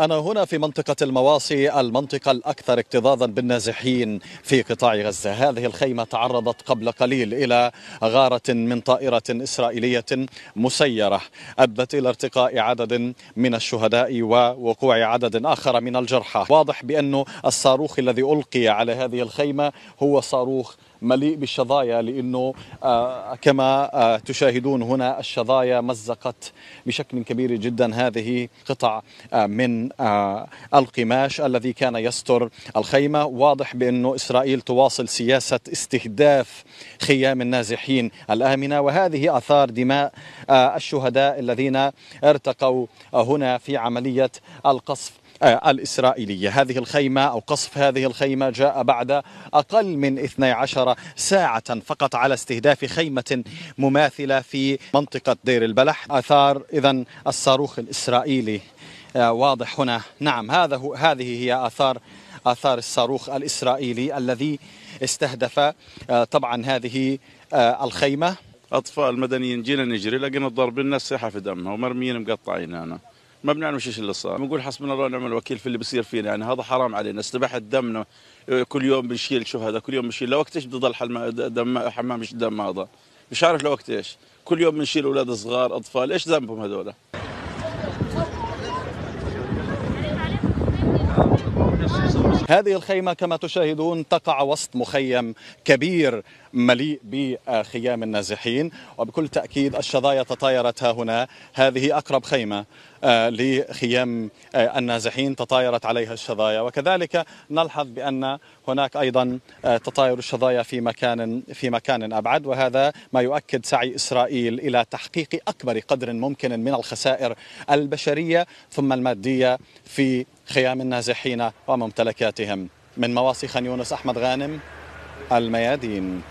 أنا هنا في منطقة المواصي المنطقة الأكثر اكتظاظا بالنازحين في قطاع غزة هذه الخيمة تعرضت قبل قليل إلى غارة من طائرة إسرائيلية مسيرة أدت إلى ارتقاء عدد من الشهداء ووقوع عدد آخر من الجرحى واضح بأن الصاروخ الذي ألقي على هذه الخيمة هو صاروخ مليء بالشظايا لانه آه، كما آه، تشاهدون هنا الشظايا مزقت بشكل كبير جدا هذه قطع آه، من القماش الذي كان يستر الخيمه واضح بانه اسرائيل تواصل سياسه استهداف خيام النازحين الامنه وهذه اثار دماء الشهداء الذين ارتقوا هنا في عمليه القصف آه، الإسرائيلية هذه الخيمة أو قصف هذه الخيمة جاء بعد أقل من 12 ساعة فقط على استهداف خيمة مماثلة في منطقة دير البلح أثار إذا الصاروخ الإسرائيلي آه، واضح هنا نعم هذا هو هذه هي آثار آثار الصاروخ الإسرائيلي الذي استهدف آه، طبعا هذه الخيمة أطفال مدنيين جينا نجري لقينا ضاربين الناس سحة في دمها ومرميين مقطعين هنا ما بنعرفش ايش اللي صار بنقول حسبنا الله ونعم الوكيل في اللي بصير فينا يعني هذا حرام علينا استباحه دمنا كل يوم بنشيل هذا كل يوم بنشيل لوقت ايش بضل حمام دم حمام الدم هذا مش عارف لوقت ايش كل يوم بنشيل اولاد صغار اطفال ايش ذنبهم هذول هذه الخيمة كما تشاهدون تقع وسط مخيم كبير مليء بخيام النازحين وبكل تأكيد الشظايا تطايرت ها هنا هذه أقرب خيمة آه، لخيام آه، النازحين تطايرت عليها الشظايا وكذلك نلحظ بأن هناك أيضا آه، تطاير الشظايا في مكان في مكان أبعد وهذا ما يؤكد سعي إسرائيل إلى تحقيق أكبر قدر ممكن من الخسائر البشرية ثم المادية في خيام النازحين وممتلكاتهم من مواصي خان يونس أحمد غانم الميادين